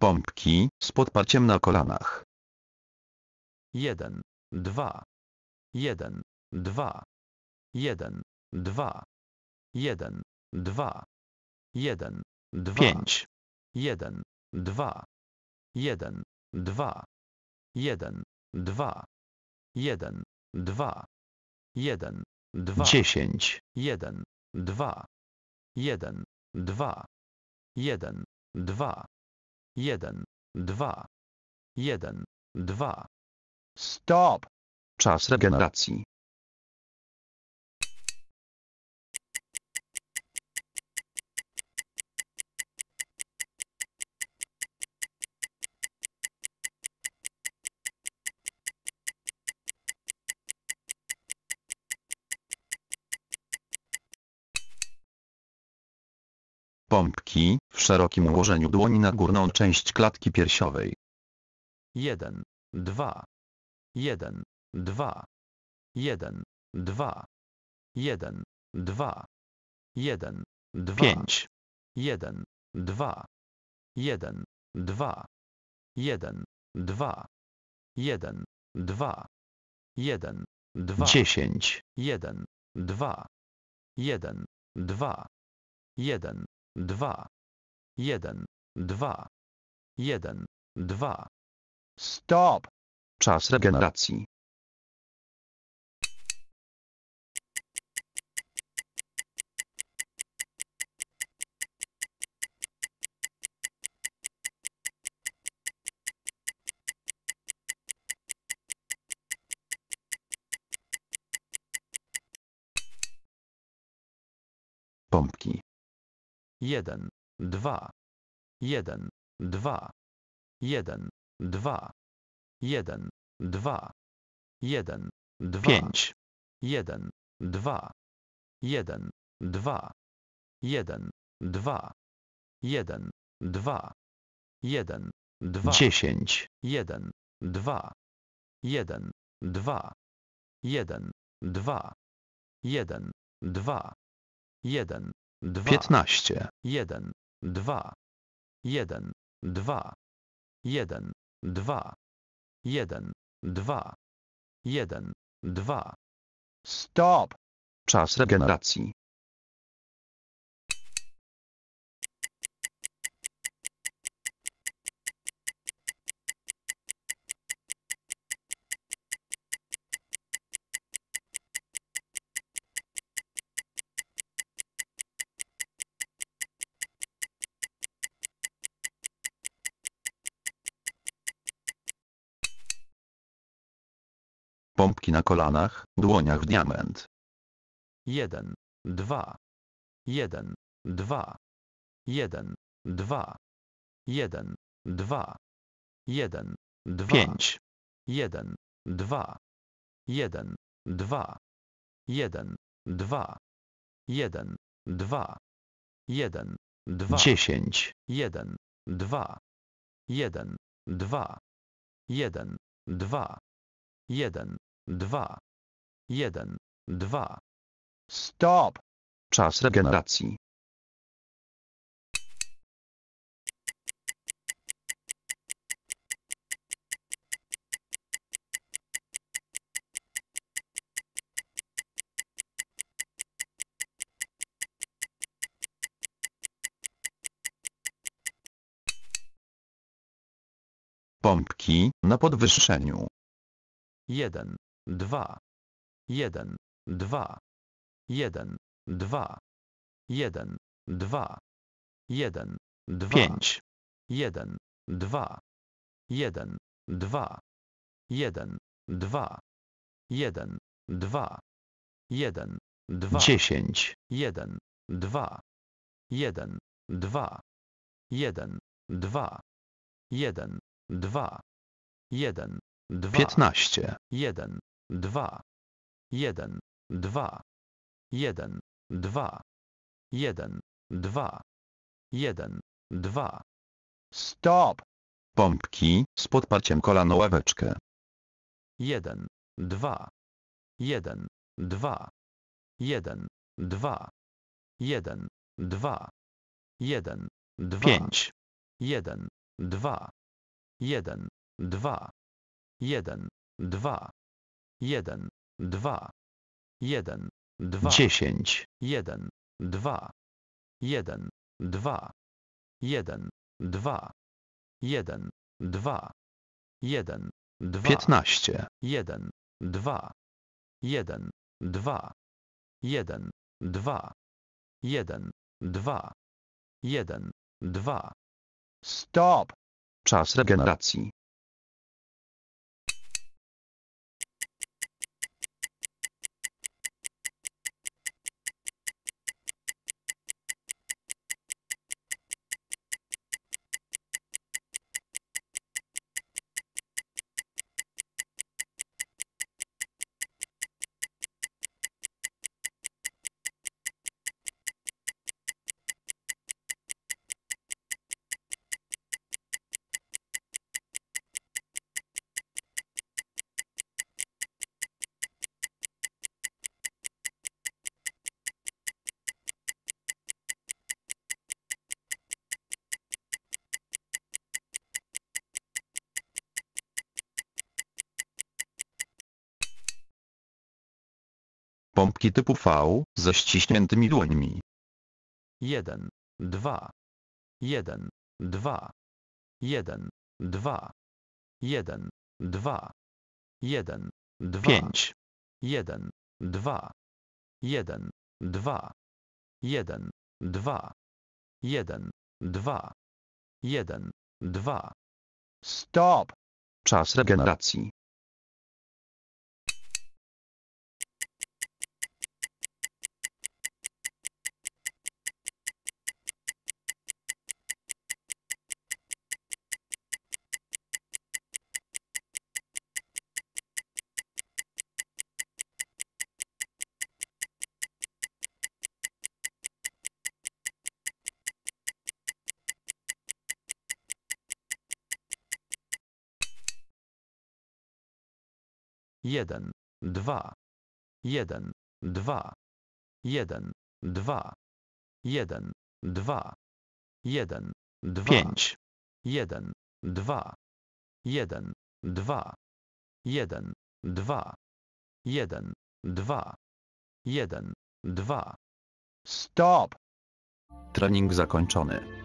Pompki, z podparciem na kolanach. 1, 2, 1, 2, 1, 2, 1, 2, 1, 2, 5, 1, 2, 1, 2, 1, 2, 1, 2, 1, 2, 10, 1, 2, 1, 2, 1, 2, Jeden, dwa. Jeden, dwa. Stop! Czas regeneracji. Pompki, w szerokim ułożeniu dłoni na górną część klatki piersiowej. 1, 2, 1, 2, 1, 2, 1, 2, 1, 2, 5, 1, 2, 1, 2, 1, 2, 1, 2, 1, 2, 10, 1, 2, 1, 2, 1, dwa, jeden, dwa, jeden, dwa. Stop! Czas regeneracji. Pompki jeden, dwa, jeden, dwa, jeden, dwa, jeden, dwa, jeden, dwa, pięć, jeden, dwa, jeden, dwa, jeden, dwa, jeden, dwa, jeden, dwa, dziesięć, jeden, dwa, jeden, dwa, jeden, dwa, jeden, dwa, jeden, dwa, piętnaście, jeden, dwa, jeden, dwa, jeden, dwa, jeden, dwa, jeden, dwa. Stop! Czas regeneracji. Pompki na kolanach, dłoniach w diament. 1, 2, 1, 2, 1, 2, 1, 2, 1, 2, 5, 1, 2, 1, 2, 1, 2, 1, 2, 1, 2, 10, 1, 2, 1, 2, 1, 2, 1, Dwa. Jeden. Dwa. Stop. Czas regeneracji. Pompki na podwyższeniu. 1 dwa, jeden, dwa, jeden, dwa, jeden, dwa, jeden, dwa, pięć, jeden, dwa, jeden, dwa, jeden, dwa, jeden, dwa, jeden, dwa, dziesięć, jeden, dwa, jeden, dwa, jeden, dwa, jeden, dwa, jeden, dwa, piętnaście, jeden, dwa, jeden, dwa, jeden, dwa, jeden, dwa, 1 2 Stop! Pompki z podparciem kolano ławeczkę. 1 2 jeden, dwa, jeden, dwa, jeden, dwa, jeden, dwa, pięć, jeden, dwa, jeden, dwa, jeden, dwa jeden, dwa, jeden, dwa, dziesięć, jeden, dwa, jeden, dwa, jeden, dwa, jeden, dwa, jeden, dwa, piętnaście, jeden, dwa, jeden, dwa, jeden, dwa, jeden, dwa, jeden, dwa. Stop. Czas regeneracji. Pompki typu V, ze ściśniętymi dłońmi. 1, 2, 1, 2, 1, 2, 1, 2, 1, 2, 5, 1, 2, 1, 2, 1, 2, 1, 2, 1, 2. Stop! Czas regeneracji. jeden, dwa, jeden, dwa, jeden, dwa, jeden, dwa, jeden, dwa, pięć, jeden, dwa, jeden, dwa, jeden, dwa, jeden, dwa, jeden, dwa. Stop! Trening zakończony.